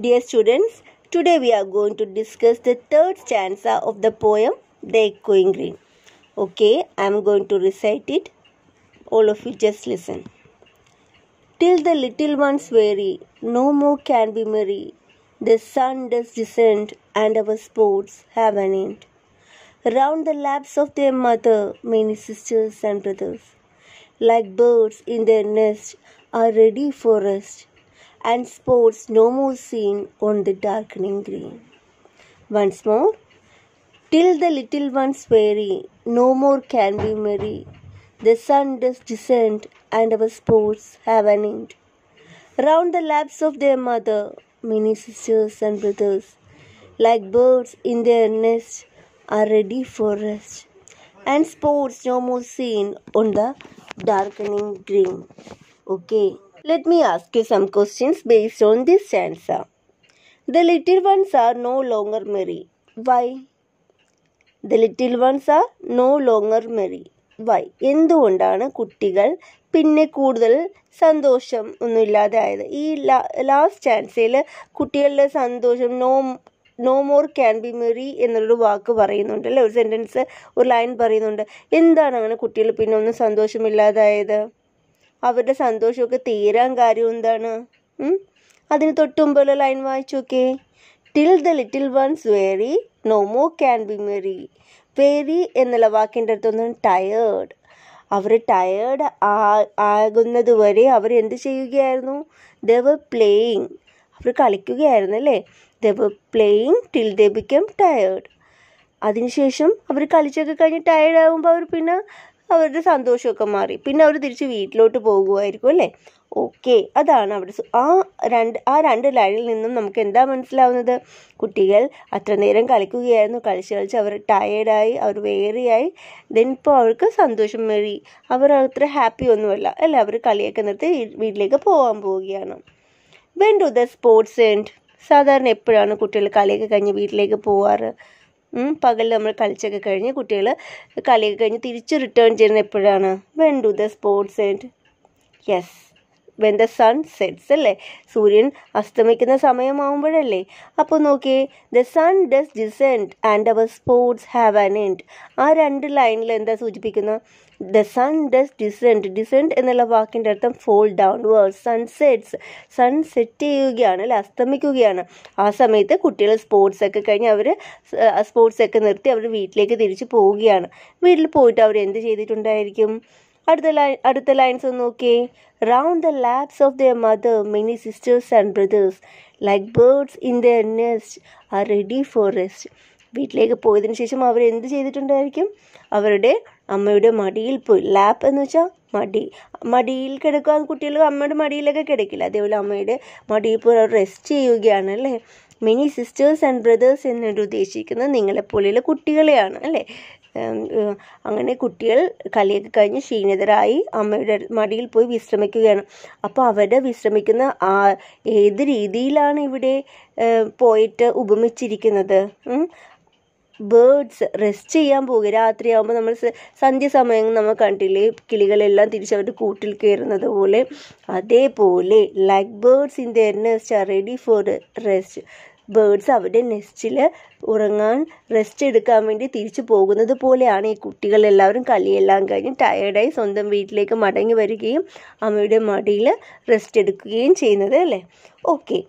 Dear students, today we are going to discuss the third stanza of the poem The Echoing Green. Okay, I am going to recite it. All of you just listen. Till the little ones weary, no more can be merry. The sun does descend and our sports have an end. Round the laps of their mother, many sisters and brothers, like birds in their nest, are ready for rest and sports no more seen on the darkening green. Once more, till the little ones weary, no more can be merry. The sun does descend, and our sports have an end. Round the laps of their mother, many sisters and brothers, like birds in their nest, are ready for rest. And sports no more seen on the darkening green. Okay. Let me ask you some questions based on this stanza. The little ones are no longer merry. Why? The little ones are no longer merry. Why എന്തുകൊണ്ടാണ് കുട്ടികൾ പിന്നെ കൂടുതൽ സന്തോഷം ഒന്നുമില്ലാതെ ആയത് ഈ last ചാൻസിൽ കുട്ടികളുടെ സന്തോഷം no no more can be merry എന്നൊരു വാക്ക് പറയുന്നുണ്ട് അല്ലേ ഒരു സെൻറ്റൻസ് ഒരു ലൈൻ പറയുന്നുണ്ട് എന്താണ് അങ്ങനെ കുട്ടികൾ പിന്നെ ഒന്നും സന്തോഷമില്ലാതായത് അവരുടെ സന്തോഷമൊക്കെ തീരാൻ കാര്യം എന്താണ് അതിന് തൊട്ടുമ്പോൾ ലൈൻ വായിച്ചു നോക്കേ till the little ones weary no more can be merry weary എന്നുള്ള വാക്കിൻ്റെ അടുത്തൊന്നും ടയേർഡ് അവർ ടയേർഡ് ആ ആകുന്നത് വരെ അവർ എന്ത് ചെയ്യുകയായിരുന്നു വർ പ്ലേയിങ് അവർ കളിക്കുകയായിരുന്നു അല്ലേ were playing till they become tired അതിനുശേഷം അവർ കളിച്ചൊക്കെ കഴിഞ്ഞ് ടയേർഡ് ആകുമ്പോൾ അവർ പിന്നെ അവരുടെ സന്തോഷമൊക്കെ മാറി പിന്നെ അവർ തിരിച്ച് വീട്ടിലോട്ട് പോകുമായിരിക്കും അല്ലേ ഓക്കെ അതാണ് അവിടെ ആ രണ്ട് ആ രണ്ട് ലൈനിൽ നിന്നും നമുക്ക് എന്താ മനസ്സിലാവുന്നത് കുട്ടികൾ അത്ര നേരം കളിക്കുകയായിരുന്നു കളിച്ച് കളിച്ച് അവർ ടയേർഡായി അവർ വേറിയായി ദെൻ ഇപ്പോൾ അവർക്ക് സന്തോഷം മേറി അവർ അത്ര ഹാപ്പി ഒന്നുമല്ല അല്ല അവർ കളിയൊക്കെ നിർത്തി വീട്ടിലേക്ക് പോകാൻ പോവുകയാണ് when do the sports end സാധാരണ എപ്പോഴാണ് കുട്ടികൾ കളിയൊക്കെ കഴിഞ്ഞ് വീട്ടിലേക്ക് പോവാറ് പകൽ നമ്മൾ കളിച്ചൊക്കെ കഴിഞ്ഞ് കുട്ടികൾ കളിയൊക്കെ കഴിഞ്ഞ് തിരിച്ച് റിട്ടേൺ ചെയ്യുന്നത് എപ്പോഴാണ് when do the sports end yes when the sun sets അല്ലേ സൂര്യൻ അസ്തമിക്കുന്ന സമയമാവുമ്പോഴല്ലേ അപ്പോൾ നോക്കിയേ the sun does descend and our sports have an end ആ രണ്ട് ലൈനിൽ എന്താ സൂചിപ്പിക്കുന്നത് the sun does descend descend എന്നുള്ള വാക്കിൻ്റെ അർത്ഥം ഫോൾ വേർഡ് സൺസെറ്റ്സ് സൺ സെറ്റ് ചെയ്യുകയാണ് അല്ലെ അസ്തമിക്കുകയാണ് ആ സമയത്ത് കുട്ടികൾ സ്പോർട്സ് ഒക്കെ കഴിഞ്ഞ് അവർ സ്പോർട്സ് ഒക്കെ നിർത്തി അവർ വീട്ടിലേക്ക് തിരിച്ചു പോവുകയാണ് വീട്ടിൽ പോയിട്ട് അവർ എന്ത് ചെയ്തിട്ടുണ്ടായിരിക്കും അടുത്ത ലൈൻ അടുത്ത ലൈൻസ് ഒന്ന് നോക്കിയേ round the laps of the mother many sisters and brothers like birds in the nest are ready for rest വീട്ടിലേക്ക് പോയതിനു ശേഷം അവർ എന്ത് ചെയ്തിട്ടുണ്ടായിരിക്കും അവരുടെ അമ്മയുടെ മടിയിൽ പോയി ലാപ്പ് എന്ന് വെച്ചാൽ മടി മടിയിൽ കിടക്കാൻ കുട്ടികൾ അമ്മയുടെ മടിയിലൊക്കെ കിടക്കില്ല അതേപോലെ അമ്മയുടെ മടിയിൽ പോയി റെസ്റ്റ് ചെയ്യുകയാണ് അല്ലേ മിനി സിസ്റ്റേഴ്സ് ആൻഡ് ബ്രദേഴ്സ് എന്നൊരു ഉദ്ദേശിക്കുന്നത് നിങ്ങളെപ്പോലെയുള്ള കുട്ടികളെയാണ് അല്ലേ അങ്ങനെ കുട്ടികൾ കളിയൊക്കെ കഴിഞ്ഞ് ക്ഷീണിതരായി അമ്മയുടെ മടിയിൽ പോയി വിശ്രമിക്കുകയാണ് അപ്പോൾ അവരുടെ വിശ്രമിക്കുന്ന ആ ഏത് രീതിയിലാണ് ഇവിടെ പോയിട്ട് ഉപമിച്ചിരിക്കുന്നത് ബേഡ്സ് റെസ്റ്റ് ചെയ്യാൻ പോകുക രാത്രിയാകുമ്പോൾ നമ്മൾ സന്ധ്യ സമയം നമ്മൾ കണ്ടില്ലേ കിളികളെല്ലാം അവരുടെ കൂട്ടിൽ കയറുന്നത് പോലെ അതേപോലെ like birds in their nest are ready for rest birds അവരുടെ നെസ്റ്റിൽ ഉറങ്ങാൻ റെസ്റ്റ് എടുക്കാൻ വേണ്ടി തിരിച്ചു പോകുന്നത് പോലെയാണ് ഈ കുട്ടികളെല്ലാവരും കളിയെല്ലാം കഴിഞ്ഞ് ടയേർഡായി സ്വന്തം വീട്ടിലേക്ക് മടങ്ങി വരികയും അമ്മയുടെ മടിയിൽ റെസ്റ്റ് എടുക്കുകയും ചെയ്യുന്നത് അല്ലേ ഓക്കെ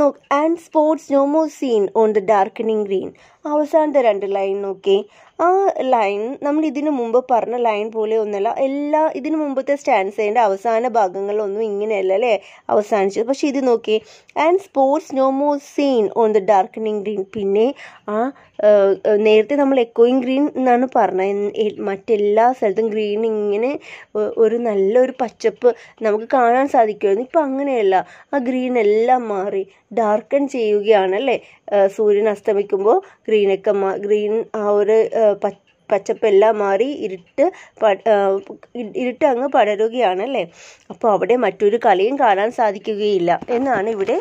നോക്ക് and sports no more seen on the darkening green അവസാനത്തെ രണ്ട് ലൈൻ നോക്കി ആ ലൈൻ നമ്മൾ ഇതിനു മുമ്പ് പറഞ്ഞ ലൈൻ പോലെ ഒന്നല്ല എല്ലാ ഇതിനു മുമ്പത്തെ സ്റ്റാൻസേൻ്റെ അവസാന ഭാഗങ്ങളൊന്നും ഇങ്ങനെയല്ല അല്ലേ അവസാനിച്ചത് പക്ഷേ ഇത് നോക്കി and sports no more seen on the darkening green പിന്നെ ആ നേരത്തെ നമ്മൾ എക്കോയിങ് ഗ്രീൻ എന്നാണ് പറഞ്ഞത് മറ്റെല്ലാ സ്ഥലത്തും ഗ്രീൻ ഇങ്ങനെ ഒരു നല്ലൊരു പച്ചപ്പ് നമുക്ക് കാണാൻ സാധിക്കുമായിരുന്നു ഇപ്പം അങ്ങനെയല്ല ആ ഗ്രീൻ എല്ലാം മാറി ഡാർക്കൺ ചെയ്യുകയാണ് അല്ലേ സൂര്യൻ അസ്തമിക്കുമ്പോൾ ഗ്രീനൊക്കെ ഗ്രീൻ ആ ഒരു പച്ച പച്ചപ്പെല്ലാം മാറി ഇരുട്ട് ഇരുട്ട് അങ്ങ് പടരുകയാണല്ലേ അപ്പോൾ അവിടെ മറ്റൊരു കലയും കാണാൻ സാധിക്കുകയില്ല എന്നാണ് ഇവിടെ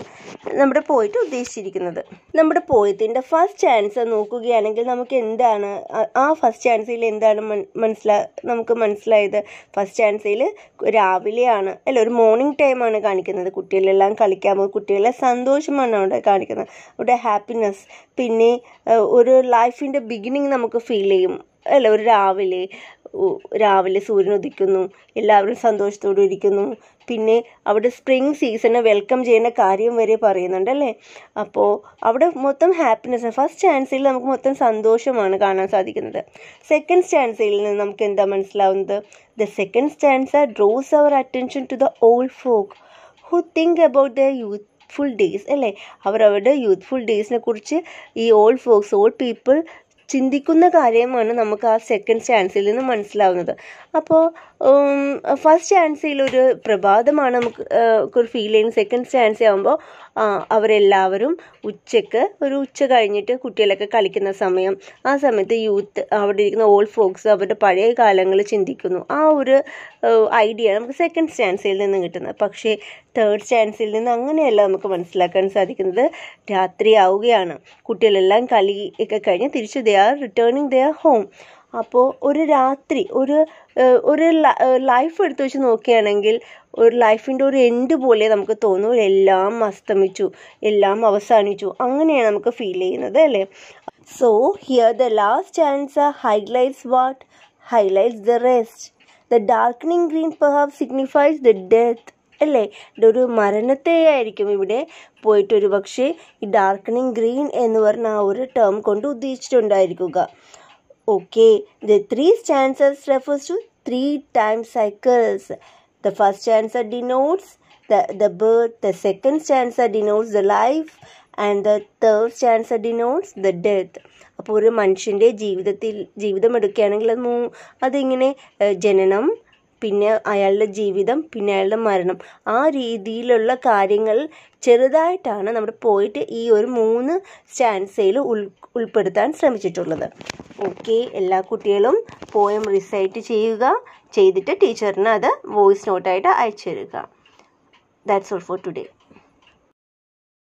നമ്മുടെ പോയിട്ട് ഉദ്ദേശിച്ചിരിക്കുന്നത് നമ്മുടെ പോയത്തിൻ്റെ ഫസ്റ്റ് ചാൻസ് നോക്കുകയാണെങ്കിൽ നമുക്ക് എന്താണ് ആ ഫസ്റ്റ് ചാൻസിൽ എന്താണ് മനസ്സിലാ നമുക്ക് മനസ്സിലായത് ഫസ്റ്റ് ചാൻസിൽ രാവിലെയാണ് അല്ല ഒരു മോർണിംഗ് ടൈമാണ് കാണിക്കുന്നത് കുട്ടികളെല്ലാം കളിക്കാൻ പോകും കുട്ടികളെ സന്തോഷമാണ് അവിടെ കാണിക്കുന്നത് അവിടെ ഹാപ്പിനെസ് പിന്നെ ഒരു ലൈഫിൻ്റെ ബിഗിനിങ് നമുക്ക് ഫീൽ ചെയ്യും അല്ല ഒരു രാവിലെ രാവിലെ സൂര്യൻ ഉദിക്കുന്നു എല്ലാവരും സന്തോഷത്തോടെ ഇരിക്കുന്നു പിന്നെ അവിടെ സ്പ്രിംഗ് സീസണെ വെൽക്കം ചെയ്യുന്ന കാര്യം വരെ പറയുന്നുണ്ട് അല്ലേ അപ്പോൾ അവിടെ മൊത്തം ഹാപ്പിനെസ് ഫസ്റ്റ് ചാൻസിൽ നമുക്ക് മൊത്തം സന്തോഷമാണ് കാണാൻ സാധിക്കുന്നത് സെക്കൻഡ് ചാൻസിൽ നിന്ന് നമുക്ക് എന്താ മനസ്സിലാവുന്നത് the second stanza draws our attention to the old folk who think about the youth youthful days അല്ലേ അവർ അവരുടെ യൂത്ത്ഫുൾ ഡേയ്സിനെ കുറിച്ച് ഈ ഓൾഡ് ഫോക്സ് ഓൾഡ് പീപ്പിൾ ചിന്തിക്കുന്ന കാര്യമാണ് നമുക്ക് ആ സെക്കൻഡ് ചാൻസിൽ നിന്ന് മനസ്സിലാവുന്നത് അപ്പോൾ ഫസ്റ്റ് സ്റ്റാൻസയിൽ ഒരു പ്രഭാതമാണ് നമുക്ക് ഒരു ഫീൽ ചെയ്യുന്നത് സെക്കൻഡ് ചാൻസ് ആകുമ്പോൾ അവരെല്ലാവരും ഉച്ചക്ക് ഒരു ഉച്ച കഴിഞ്ഞിട്ട് കുട്ടികളൊക്കെ കളിക്കുന്ന സമയം ആ സമയത്ത് യൂത്ത് അവിടെ ഇരിക്കുന്ന ഓൾഡ് ഫോക്സ് അവരുടെ പഴയ കാലങ്ങൾ ചിന്തിക്കുന്നു ആ ഒരു ഐഡിയ നമുക്ക് സെക്കൻഡ് സ്റ്റാൻസയിൽ നിന്ന് കിട്ടുന്നത് പക്ഷേ തേർഡ് സ്റ്റാൻസയിൽ നിന്ന് അങ്ങനെയല്ല നമുക്ക് മനസ്സിലാക്കാൻ സാധിക്കുന്നത് രാത്രിയാവുകയാണ് കുട്ടികളെല്ലാം കളി ഒക്കെ കഴിഞ്ഞ് തിരിച്ച് they are returning are home അപ്പോൾ ഒരു രാത്രി ഒരു ഒരു ലൈഫ് എടുത്തു വെച്ച് നോക്കുകയാണെങ്കിൽ ഒരു ലൈഫിൻ്റെ ഒരു എൻഡ് പോലെ നമുക്ക് തോന്നും എല്ലാം അസ്തമിച്ചു എല്ലാം അവസാനിച്ചു അങ്ങനെയാണ് നമുക്ക് ഫീൽ ചെയ്യുന്നത് അല്ലേ so here the last chance highlights what highlights the rest the darkening green perhaps signifies the death അല്ലേ ഒരു മരണത്തെ ആയിരിക്കും ഇവിടെ പോയിട്ട് പക്ഷേ ഈ ഡാർക്കനിങ് ഗ്രീൻ എന്ന് പറഞ്ഞ ആ ഒരു ടേം കൊണ്ട് ഉദ്ദേശിച്ചിട്ടുണ്ടായിരിക്കുക Okay, the three stanzas refers to three time cycles. The first stanza denotes the, the birth, the second stanza denotes the life, and the third stanza denotes the death അപ്പോൾ ഒരു മനുഷ്യൻ്റെ ജീവിതത്തിൽ ജീവിതം എടുക്കുകയാണെങ്കിൽ അത് മൂ അതിങ്ങനെ ജനനം പിന്നെ അയാളുടെ ജീവിതം പിന്നെ അയാളുടെ മരണം ആ രീതിയിലുള്ള കാര്യങ്ങൾ ചെറുതായിട്ടാണ് നമ്മൾ പോയിട്ട് ഈ ഒരു മൂന്ന് സ്റ്റാൻസയിൽ ഉൾ ഉൾപ്പെടുത്താൻ ശ്രമിച്ചിട്ടുള്ളത് ഓക്കെ എല്ലാ കുട്ടികളും പോയം റിസൈറ്റ് ചെയ്യുക ചെയ്തിട്ട് ടീച്ചറിന് അത് വോയിസ് നോട്ടായിട്ട് അയച്ചു തരിക ദാറ്റ്സ് ഓൾ ഫോർ ടുഡേ